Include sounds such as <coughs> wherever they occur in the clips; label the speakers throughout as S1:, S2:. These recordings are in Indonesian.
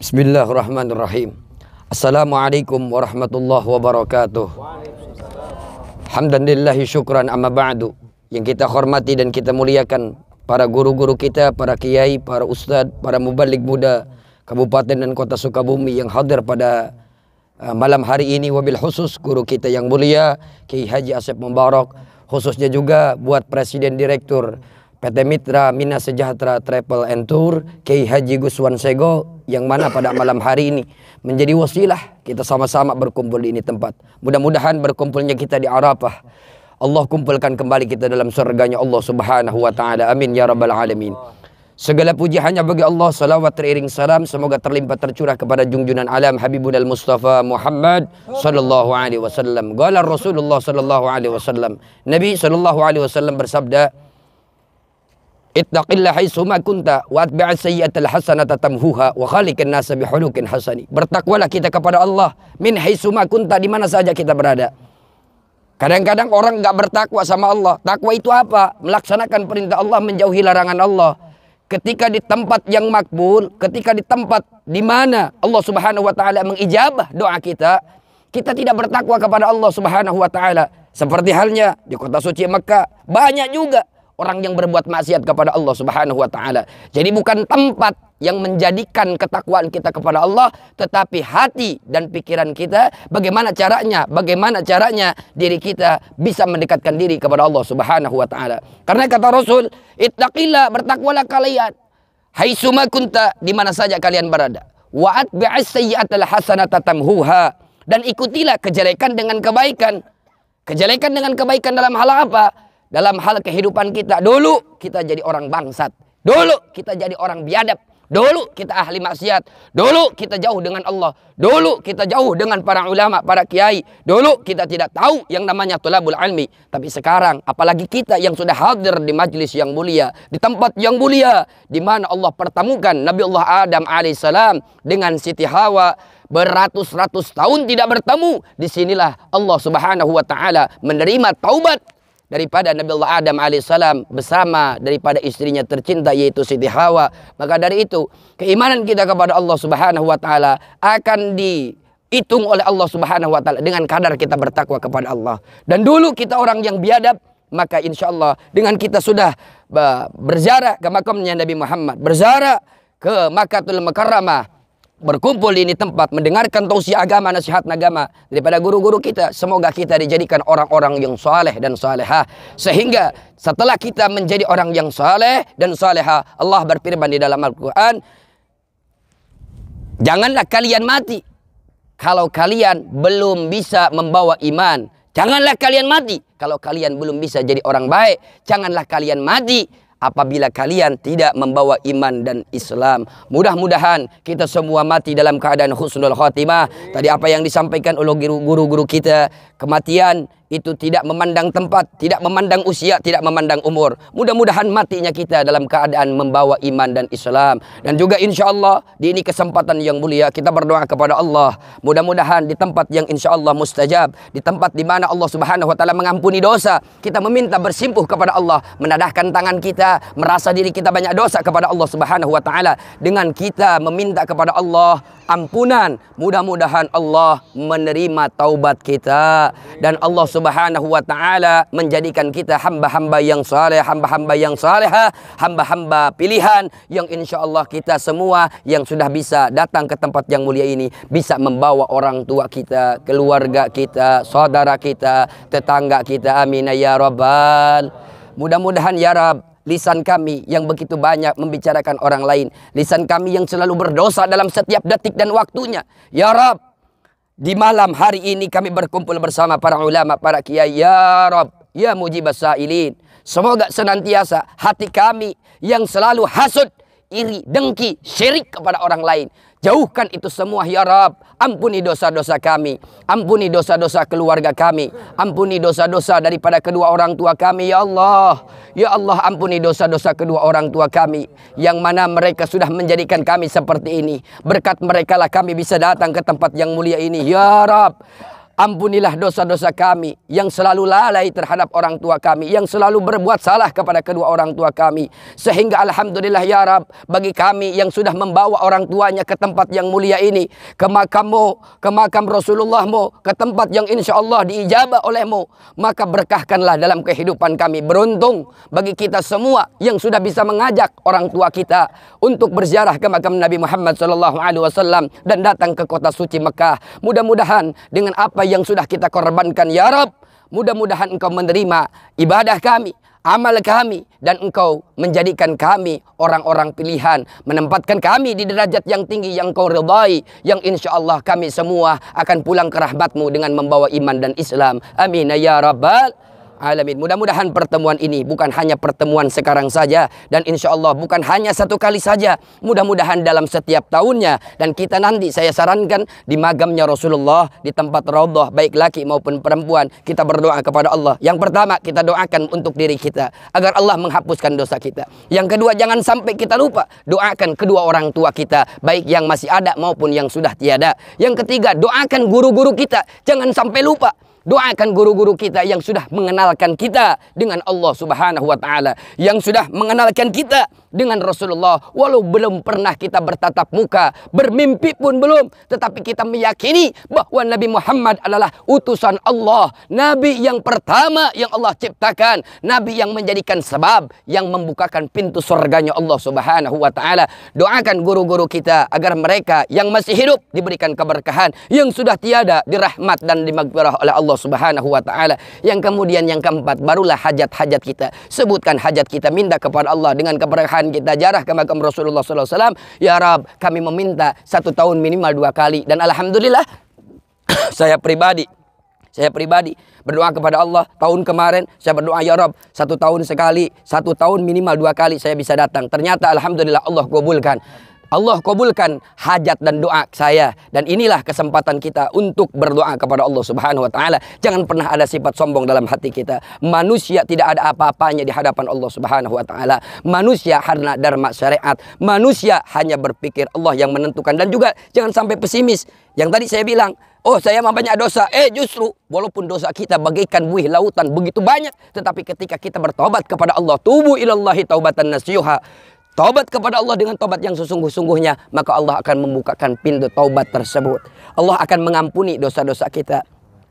S1: Bismillahirrahmanirrahim. Assalamualaikum warahmatullahi wabarakatuh. Hamdan syukran amma ba'du. Yang kita hormati dan kita muliakan para guru-guru kita, para kiai, para ustadz, para mubalik muda Kabupaten dan Kota Sukabumi yang hadir pada uh, malam hari ini wabil khusus guru kita yang mulia Kiai Haji Asep Mubarak khususnya juga buat Presiden Direktur PT Mitra Mina Sejahtera Travel and Tour Kiai Haji Guswan Sego yang mana pada malam hari ini menjadi wasilah kita sama-sama berkumpul di ini tempat. Mudah-mudahan berkumpulnya kita di Arafah. Allah kumpulkan kembali kita dalam surganya Allah Subhanahu wa taala. Amin ya rabbal alamin. Segala puji hanya bagi Allah. Salawat teriring salam semoga terlimpah tercurah kepada junjungan alam Habibun al Mustafa Muhammad sallallahu alaihi wasallam. Qala Rasulullah sallallahu alaihi wasallam. Nabi sallallahu alaihi wasallam bersabda, Ittaqillah haitsuma kunta wa atbi' sayyi'atal hasanata tamhuha wa khaliqin nasa bihulukin hasani. Bertakwalah kita kepada Allah min haitsuma kunta di mana saja kita berada. Kadang-kadang orang enggak bertakwa sama Allah. Takwa itu apa? Melaksanakan perintah Allah, menjauhi larangan Allah. Ketika di tempat yang makbul, ketika di tempat di mana Allah Subhanahu wa taala mengijabah doa kita, kita tidak bertakwa kepada Allah Subhanahu wa taala. Seperti halnya di kota suci Mekah, banyak juga orang yang berbuat maksiat kepada Allah Subhanahu wa taala. Jadi bukan tempat yang menjadikan ketakwaan kita kepada Allah, tetapi hati dan pikiran kita bagaimana caranya? Bagaimana caranya diri kita bisa mendekatkan diri kepada Allah Subhanahu wa taala. Karena kata Rasul, "Ittaqillah, bertakwalah kalian hai suma kunta di mana saja kalian berada." Wa atbi'as sayyi'atal hasanata tamhuha dan ikutilah kejelekan dengan kebaikan. Kejelekan dengan kebaikan dalam hal apa? Dalam hal kehidupan kita. Dulu kita jadi orang bangsat. Dulu kita jadi orang biadab. Dulu kita ahli maksiat. Dulu kita jauh dengan Allah. Dulu kita jauh dengan para ulama, para kiai. Dulu kita tidak tahu yang namanya tulabul almi. Tapi sekarang, apalagi kita yang sudah hadir di majlis yang mulia. Di tempat yang mulia. Di mana Allah pertemukan Nabi Allah Adam alaihissalam dengan Siti Hawa. Beratus-ratus tahun tidak bertemu. Disinilah Allah subhanahu wa ta'ala menerima taubat daripada Nabi Allah Adam alaihissalam bersama daripada istrinya tercinta yaitu Siti Hawa. Maka dari itu keimanan kita kepada Allah Subhanahu wa taala akan dihitung oleh Allah Subhanahu wa taala dengan kadar kita bertakwa kepada Allah. Dan dulu kita orang yang biadab maka insya Allah dengan kita sudah berjarak ke makamnya Nabi Muhammad, berjarak ke Makatul Mukarramah, berkumpul di ini tempat mendengarkan tausiah agama nasihat agama daripada guru-guru kita semoga kita dijadikan orang-orang yang saleh dan salehah sehingga setelah kita menjadi orang yang saleh dan salehah Allah berfirman di dalam Al-Qur'an janganlah kalian mati kalau kalian belum bisa membawa iman janganlah kalian mati kalau kalian belum bisa jadi orang baik janganlah kalian mati apabila kalian tidak membawa iman dan Islam. Mudah-mudahan kita semua mati dalam keadaan husnul khatimah. Tadi apa yang disampaikan oleh guru-guru kita, kematian itu tidak memandang tempat, tidak memandang usia, tidak memandang umur. Mudah-mudahan matinya kita dalam keadaan membawa iman dan Islam. Dan juga insya Allah di ini kesempatan yang mulia kita berdoa kepada Allah. Mudah-mudahan di tempat yang insya Allah mustajab, di tempat di mana Allah Subhanahu Wa Taala mengampuni dosa, kita meminta bersimpuh kepada Allah, menadahkan tangan kita, merasa diri kita banyak dosa kepada Allah Subhanahu Wa Taala dengan kita meminta kepada Allah ampunan. Mudah-mudahan Allah menerima taubat kita dan Allah Subhanahu Subhanahu wa taala menjadikan kita hamba-hamba yang saleh, hamba-hamba yang saleha, hamba-hamba pilihan yang insya Allah kita semua yang sudah bisa datang ke tempat yang mulia ini bisa membawa orang tua kita, keluarga kita, saudara kita, tetangga kita. Amin ya rabbal. Mudah-mudahan ya Rab, lisan kami yang begitu banyak membicarakan orang lain, lisan kami yang selalu berdosa dalam setiap detik dan waktunya. Ya Rabb, di malam hari ini kami berkumpul bersama para ulama, para kiai. Ya Rob, ya mujibah sa'ilin. Semoga senantiasa hati kami yang selalu hasut, iri, dengki, syirik kepada orang lain. Jauhkan itu semua ya Rab. Ampuni dosa-dosa kami. Ampuni dosa-dosa keluarga kami. Ampuni dosa-dosa daripada kedua orang tua kami ya Allah. Ya Allah ampuni dosa-dosa kedua orang tua kami. Yang mana mereka sudah menjadikan kami seperti ini. Berkat mereka lah kami bisa datang ke tempat yang mulia ini. Ya Rab. Ampunilah dosa-dosa kami yang selalu lalai terhadap orang tua kami, yang selalu berbuat salah kepada kedua orang tua kami. Sehingga Alhamdulillah ya Rab, bagi kami yang sudah membawa orang tuanya ke tempat yang mulia ini, ke makammu, ke makam Rasulullahmu, ke tempat yang insya Allah diijabah olehmu, maka berkahkanlah dalam kehidupan kami. Beruntung bagi kita semua yang sudah bisa mengajak orang tua kita untuk berziarah ke makam Nabi Muhammad SAW dan datang ke kota suci Mekah. Mudah-mudahan dengan apa yang sudah kita korbankan ya Rob. Mudah-mudahan engkau menerima ibadah kami, amal kami dan engkau menjadikan kami orang-orang pilihan menempatkan kami di derajat yang tinggi yang kau ridai yang insya Allah kami semua akan pulang ke rahmatmu dengan membawa iman dan Islam amin ya rabbal alamin. Mudah-mudahan pertemuan ini bukan hanya pertemuan sekarang saja dan insya Allah bukan hanya satu kali saja. Mudah-mudahan dalam setiap tahunnya dan kita nanti saya sarankan di magamnya Rasulullah di tempat Raudhah baik laki maupun perempuan kita berdoa kepada Allah. Yang pertama kita doakan untuk diri kita agar Allah menghapuskan dosa kita. Yang kedua jangan sampai kita lupa doakan kedua orang tua kita baik yang masih ada maupun yang sudah tiada. Yang ketiga doakan guru-guru kita jangan sampai lupa Doakan guru-guru kita yang sudah mengenalkan kita dengan Allah Subhanahu wa taala, yang sudah mengenalkan kita dengan Rasulullah walau belum pernah kita bertatap muka, bermimpi pun belum, tetapi kita meyakini bahwa Nabi Muhammad adalah utusan Allah, nabi yang pertama yang Allah ciptakan, nabi yang menjadikan sebab yang membukakan pintu surganya Allah Subhanahu wa taala. Doakan guru-guru kita agar mereka yang masih hidup diberikan keberkahan, yang sudah tiada dirahmat dan dimagfirah oleh Allah Subhanahu wa taala. Yang kemudian yang keempat barulah hajat-hajat kita. Sebutkan hajat kita minta kepada Allah dengan keberkahan kita jarah ke makam Rasulullah sallallahu alaihi wasallam. Ya Rab, kami meminta satu tahun minimal dua kali dan alhamdulillah <coughs> saya pribadi saya pribadi berdoa kepada Allah tahun kemarin saya berdoa ya Rob satu tahun sekali satu tahun minimal dua kali saya bisa datang ternyata alhamdulillah Allah kabulkan Allah kabulkan hajat dan doa saya dan inilah kesempatan kita untuk berdoa kepada Allah Subhanahu wa taala. Jangan pernah ada sifat sombong dalam hati kita. Manusia tidak ada apa-apanya di hadapan Allah Subhanahu wa taala. Manusia hanya dharma syariat. Manusia hanya berpikir Allah yang menentukan dan juga jangan sampai pesimis. Yang tadi saya bilang, Oh saya mah banyak dosa. Eh justru walaupun dosa kita bagaikan buih lautan begitu banyak. Tetapi ketika kita bertobat kepada Allah. Tubuh ilallahi taubatan nasyuha. Taubat kepada Allah dengan taubat yang sesungguh-sungguhnya, maka Allah akan membukakan pintu taubat tersebut. Allah akan mengampuni dosa-dosa kita.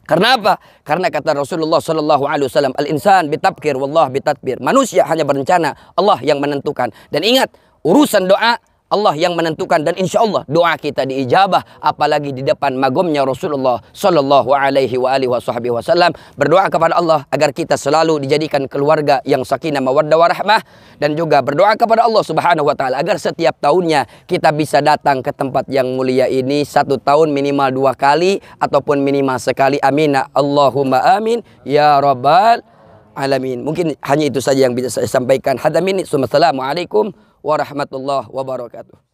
S1: Karena apa? Karena kata Rasulullah Shallallahu Alaihi Wasallam, al insan bitabkir, wallah bitadbir. Manusia hanya berencana, Allah yang menentukan. Dan ingat, urusan doa Allah yang menentukan dan insya Allah doa kita diijabah apalagi di depan magomnya Rasulullah Shallallahu Alaihi Wasallam berdoa kepada Allah agar kita selalu dijadikan keluarga yang sakinah mawaddah warahmah dan juga berdoa kepada Allah Subhanahu Wa Taala agar setiap tahunnya kita bisa datang ke tempat yang mulia ini satu tahun minimal dua kali ataupun minimal sekali amin Allahumma amin ya rabbal alamin mungkin hanya itu saja yang bisa saya sampaikan hadamin assalamualaikum warahmatullahi wabarakatuh.